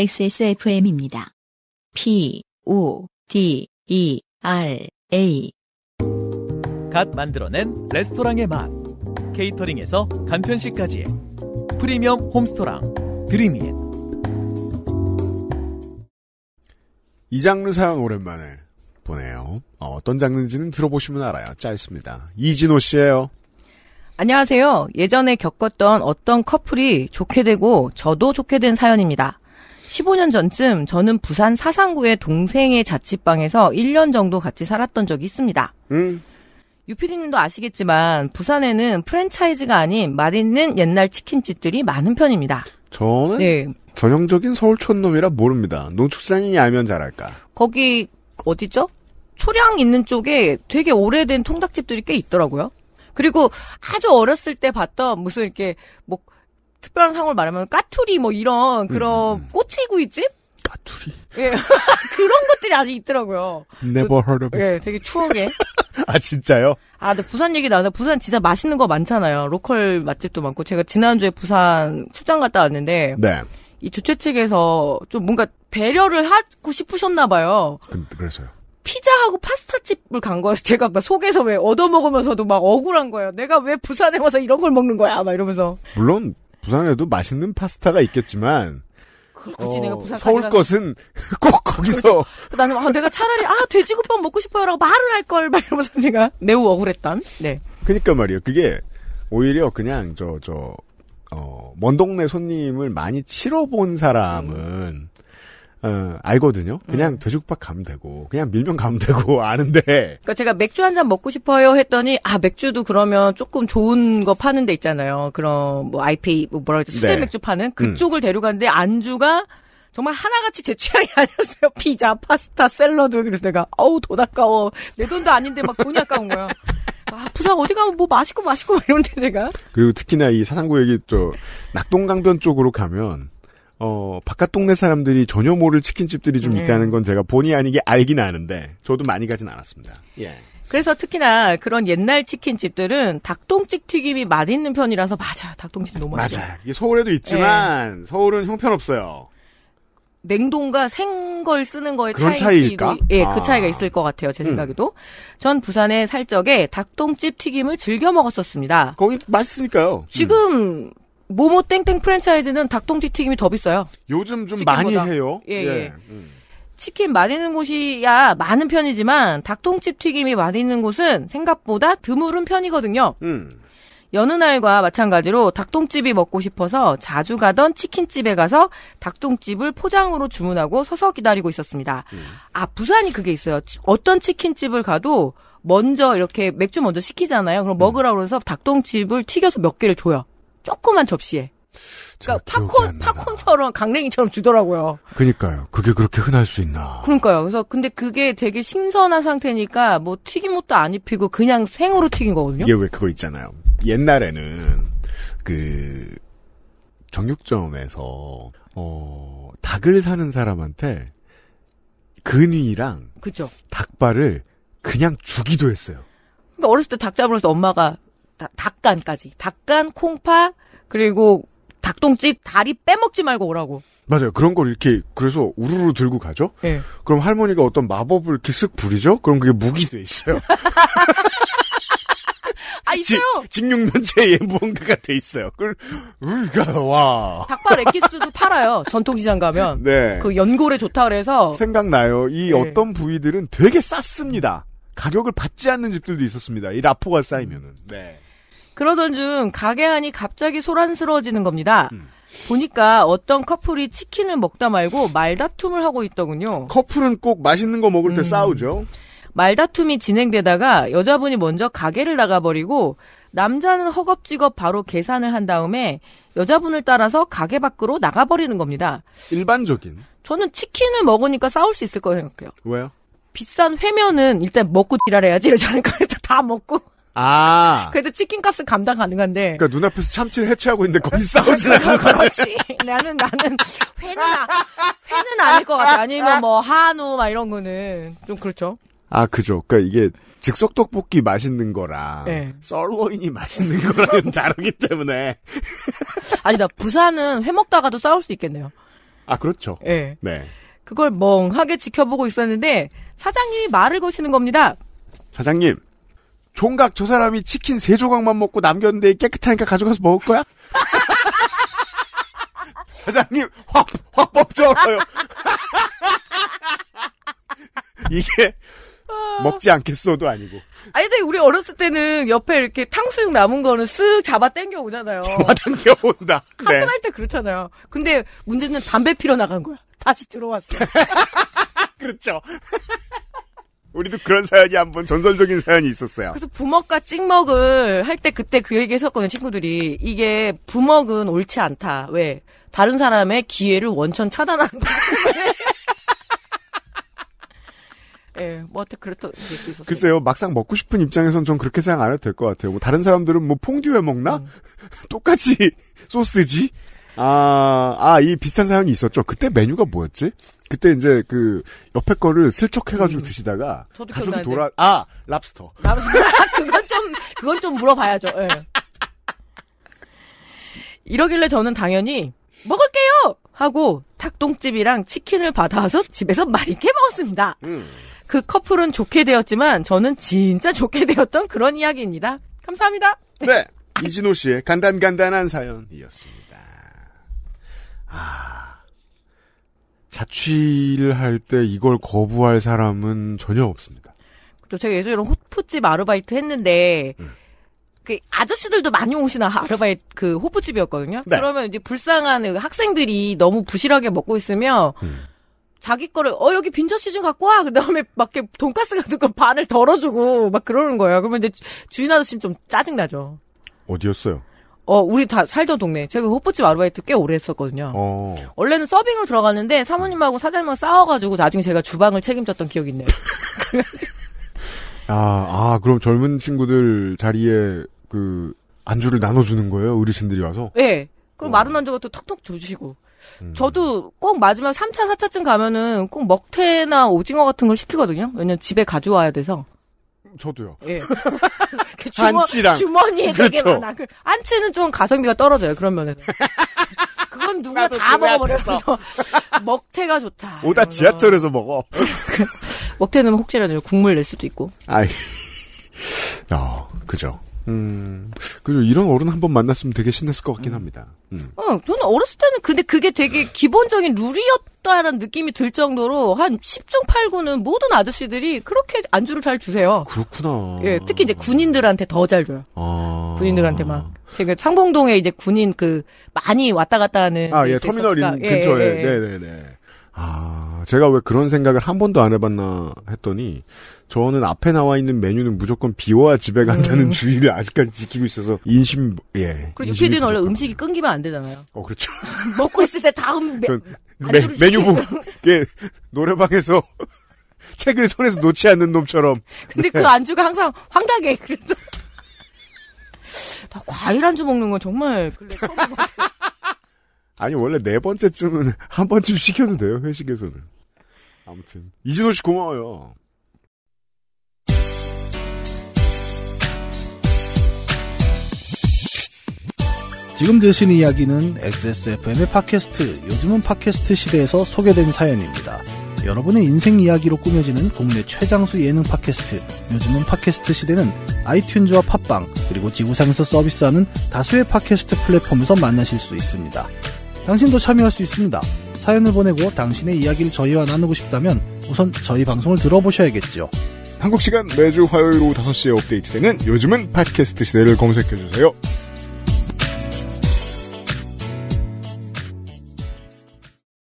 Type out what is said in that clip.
XSFM입니다. P, O, D, E, R, A. 갓 만들어낸 레스토랑의 맛. 케이터링에서 간편식까지. 프리미엄 홈스토랑 드림인. 이 장르 사연 오랜만에 보네요. 어, 어떤 장르인지는 들어보시면 알아요. 짧습니다. 이진호 씨예요. 안녕하세요. 예전에 겪었던 어떤 커플이 좋게 되고 저도 좋게 된 사연입니다. 15년 전쯤 저는 부산 사상구의 동생의 자취방에서 1년 정도 같이 살았던 적이 있습니다. 음. 유피디님도 아시겠지만 부산에는 프랜차이즈가 아닌 맛있는 옛날 치킨집들이 많은 편입니다. 저는 네. 전형적인 서울촌놈이라 모릅니다. 농축산인이 알면 잘할까. 거기 어디죠? 초량 있는 쪽에 되게 오래된 통닭집들이 꽤 있더라고요. 그리고 아주 어렸을 때 봤던 무슨 이렇게 뭐 특별한 상을 말하면 까투리 뭐 이런 그런 음. 꽃 까투구이집 아, 까투리. 예. 그런 것들이 아직 있더라고요. Never heard of it. 예, 되게 추억에. 아, 진짜요? 아, 근데 부산 얘기 나와서 부산 진짜 맛있는 거 많잖아요. 로컬 맛집도 많고. 제가 지난주에 부산 출장 갔다 왔는데. 네. 이 주최 측에서 좀 뭔가 배려를 하고 싶으셨나 봐요. 그, 그래서요. 피자하고 파스타집을 간 거예요. 제가 막 속에서 왜 얻어먹으면서도 막 억울한 거예요. 내가 왜 부산에 와서 이런 걸 먹는 거야? 막 이러면서. 물론, 부산에도 맛있는 파스타가 있겠지만, 굳이 어, 내가 부산 서울 것은 꼭 거기서 나는 아, 내가 차라리 아 돼지국밥 먹고 싶어요라고 말을 할걸막 이러면서 제가 매우 억울했던. 네. 그러니까 말이에요. 그게 오히려 그냥 저 저 어, 먼 동네 손님을 많이 치러 본 사람은 음. 어, 알거든요. 그냥 음. 돼지국밥 가면 되고 그냥 밀면 가면 되고 아는데. 그러니까 제가 맥주 한 잔 먹고 싶어요 했더니 아 맥주도 그러면 조금 좋은 거 파는 데 있잖아요. 그런 뭐 IPA 뭐 뭐라 그러죠 수제 네. 맥주 파는 음. 그쪽을 음. 데려갔는데 안주가 정말 하나같이 제 취향이 아니었어요. 피자, 파스타, 샐러드 그래서 내가 어우 돈 아까워 내 돈도 아닌데 막 돈이 아까운 거야. 아, 부산 어디 가면 뭐 맛있고 맛있고 이런데 제가. 그리고 특히나 이 사상구 역이저 낙동강변 쪽으로 가면 어, 바깥 동네 사람들이 전혀 모를 치킨집들이 좀 네. 있다는 건 제가 본의 아니게 알긴 아는데, 저도 많이 가진 않았습니다. 예. 그래서 특히나 그런 옛날 치킨집들은 닭똥집 튀김이 맛있는 편이라서 맞아. 닭똥집 너무 맛있어. 맞아. 이게 서울에도 있지만, 예. 서울은 형편없어요. 냉동과 생 걸 쓰는 거의 그런 차이일까? 예, 그 아. 그 차이가 있을 것 같아요. 제 음. 생각에도. 음. 전 부산에 살 적에 닭똥집 튀김을 즐겨 먹었었습니다. 거기 맛있으니까요. 음. 지금 음. 모모 땡땡 프랜차이즈는 닭똥지 튀김이 더 비싸요. 요즘 좀 많이 거다. 해요. 예, 예. 예. 음. 치킨 많이 있는 곳이야 많은 편이지만 닭똥집 튀김이 많이 있는 곳은 생각보다 드물은 편이거든요. 음. 여느 날과 마찬가지로 닭똥집이 먹고 싶어서 자주 가던 치킨집에 가서 닭똥집을 포장으로 주문하고 서서 기다리고 있었습니다. 음. 아, 부산이 그게 있어요. 어떤 치킨집을 가도 먼저 이렇게 맥주 먼저 시키잖아요. 그럼 음. 먹으라고 해서 닭똥집을 튀겨서 몇 개를 줘요. 조그만 접시에. 그러니까 팝콘 팝콘처럼 강냉이처럼 주더라고요. 그니까요. 그게 그렇게 흔할 수 있나. 그러니까요. 그래서 근데 그게 되게 신선한 상태니까 뭐 튀김 옷도 안 입히고 그냥 생으로 튀긴 거거든요. 이게 왜 그거 있잖아요. 옛날에는 그 정육점에서 어 닭을 사는 사람한테 근위랑 그죠 닭발을 그냥 주기도 했어요. 그러니까 어렸을 때 닭 잡으면서 엄마가 닭간까지. 닭간, 콩파, 그리고 닭똥집 다리 빼먹지 말고 오라고. 맞아요. 그런 걸 이렇게 그래서 우르르 들고 가죠. 네. 그럼 할머니가 어떤 마법을 이렇게 쓱 부리죠. 그럼 그게 무기 돼 있어요. 아 있어요. 직육면체에 무언가가돼 있어요. 그걸 으가 와. 닭발 에키스도 팔아요. 전통시장 가면. 네. 그 연골에 좋다 그래서. 생각나요. 이 네. 어떤 부위들은 되게 쌌습니다. 가격을 받지 않는 집들도 있었습니다. 이 라포가 쌓이면은. 네. 그러던 중 가게 안이 갑자기 소란스러워지는 겁니다. 음. 보니까 어떤 커플이 치킨을 먹다 말고 말다툼을 하고 있더군요. 커플은 꼭 맛있는 거 먹을 때 음. 싸우죠. 말다툼이 진행되다가 여자분이 먼저 가게를 나가버리고 남자는 허겁지겁 바로 계산을 한 다음에 여자분을 따라서 가게 밖으로 나가버리는 겁니다. 일반적인. 저는 치킨을 먹으니까 싸울 수 있을 거라고 생각해요. 왜요? 비싼 회면은 일단 먹고 일하래야지 이러지 않을까 해서 다 먹고 아. 그래도 치킨 값은 감당 가능한데. 그니까 눈앞에서 참치를 해체하고 있는데 거기 싸우지 그렇지. 나는 나는 회는 아, 회는 아닐 것 같아. 아니면 뭐 한우 막 이런 거는 좀 그렇죠. 아 그죠. 그니까 이게 즉석 떡볶이 맛있는 거랑 네. 썰로인이 맛있는 거랑은 다르기 때문에. 아니다. 부산은 회 먹다가도 싸울 수 있겠네요. 아 그렇죠. 네. 네. 그걸 멍하게 지켜보고 있었는데 사장님이 말을 거시는 겁니다. 사장님, 종각 저 사람이 치킨 세 조각만 먹고 남겼는데 깨끗하니까 가져가서 먹을 거야? 사장님 확확 뻗쳐요. 이게 먹지 않겠어도 아니고. 아니 근데 우리 어렸을 때는 옆에 이렇게 탕수육 남은 거는 쓱 잡아 땡겨 오잖아요. 잡아 당겨 온다. 학교 다닐 때 그렇잖아요. 근데 문제는 담배 피러 나간 거야. 다시 들어왔어. 그렇죠. 우리도 그런 사연이 한번 전설적인 사연이 있었어요. 그래서 부먹과 찍먹을 할 때 그때 그 얘기 했었거든요, 친구들이. 이게 부먹은 옳지 않다. 왜? 다른 사람의 기회를 원천 차단한다. 예, 네, 뭐, 어떻게 그랬던 얘기 있었어요. 글쎄요, 막상 먹고 싶은 입장에선 전 그렇게 생각 안 해도 될 것 같아요. 뭐, 다른 사람들은 뭐, 퐁듀에 먹나? 음. 똑같이 소스지? 아, 아, 이 비슷한 사연이 있었죠. 그때 메뉴가 뭐였지? 그때 이제 그 옆에 거를 슬쩍 해가지고 음. 드시다가 가족이 돌아, 아, 랍스터. 랍스터. 그건 좀, 그건 좀 물어봐야죠. 네. 이러길래 저는 당연히 먹을게요! 하고 닭똥집이랑 치킨을 받아와서 집에서 맛있게 먹었습니다. 음. 그 커플은 좋게 되었지만 저는 진짜 좋게 되었던 그런 이야기입니다. 감사합니다. 네. 이진호 씨의 간단간단한 사연이었습니다. 아, 자취를 할 때 이걸 거부할 사람은 전혀 없습니다. 그 제가 예전에 이런 호프집 아르바이트 했는데 음. 그 아저씨들도 많이 오시나 아르바이트 그 호프집이었거든요. 네. 그러면 이제 불쌍한 그 학생들이 너무 부실하게 먹고 있으면 음. 자기 거를 어 여기 빈자시즌 갖고 와. 그다음에 막 이렇게 돈가스 같은 거 반을 덜어주고 막 그러는 거예요. 그러면 이제 주인 아저씨는 좀 짜증 나죠. 어디였어요? 어, 우리 다 살던 동네. 제가 그 호프집 아르바이트 꽤 오래 했었거든요. 어. 원래는 서빙을 들어갔는데 사모님하고 사장님하고 싸워가지고 나중에 제가 주방을 책임졌던 기억이 있네요. 아, 아, 그럼 젊은 친구들 자리에 그 안주를 나눠주는 거예요? 어르신들이 와서? 네. 그럼 어. 마른 안주가 또 턱턱 주시고. 음. 저도 꼭 마지막 3차, 4차쯤 가면은 꼭 먹태나 오징어 같은 걸 시키거든요. 왜냐면 집에 가져와야 돼서. 저도요. 예. 주머, 안치랑. 주머니에 되게 그렇죠. 많아. 그 안치는 좀 가성비가 떨어져요, 그런 면에서. 그건 누가 다 먹어버려서. 먹태가 좋다. 오다 지하철에서 먹어. 먹태는 혹시라도 국물 낼 수도 있고. 아이. 어, 그죠. 음. 그리고 이런 어른 한번 만났으면 되게 신났을 것 같긴 음. 합니다. 음. 어, 저는 어렸을 때는 근데 그게 되게 기본적인 룰이었다라는 느낌이 들 정도로 한 10중 8구는 모든 아저씨들이 그렇게 안주를 잘 주세요. 그렇구나. 예, 특히 이제 군인들한테 더 잘 줘요. 아. 군인들한테 막. 제가 창봉동에 이제 군인 그 많이 왔다 갔다 하는 아, 예, 터미널 있, 예, 근처에. 예, 예, 예. 네, 네, 네. 아. 제가 왜 그런 생각을 한 번도 안 해봤나 했더니 저는 앞에 나와 있는 메뉴는 무조건 비워야 집에 간다는 음. 주의를 아직까지 지키고 있어서 인심 예. 그리고 피디는 원래 음식이 끊기면 안 되잖아요. 어 그렇죠. 먹고 있을 때 다음 메, 메, 메뉴부 예, 노래방에서 책을 손에서 놓지 않는 놈처럼. 근데 그 네. 안주가 항상 황당해. 그래서 나 과일 안주 먹는 건 정말 근래 처음 아니 원래 네 번째쯤은 한 번쯤 시켜도 돼요 회식에서는. 아무튼 이진호 씨 고마워요. 지금 들으신 이야기는 XSFM의 팟캐스트, 요즘은 팟캐스트 시대에서 소개된 사연입니다. 여러분의 인생 이야기로 꾸며지는 국내 최장수 예능 팟캐스트, 요즘은 팟캐스트 시대는 아이튠즈와 팟빵, 그리고 지구상에서 서비스하는 다수의 팟캐스트 플랫폼에서 만나실 수 있습니다. 당신도 참여할 수 있습니다. 사연을 보내고 당신의 이야기를 저희와 나누고 싶다면 우선 저희 방송을 들어보셔야겠죠. 한국 시간 매주 화요일 오후 5시에 업데이트되는 요즘은 팟캐스트 시대를 검색해주세요.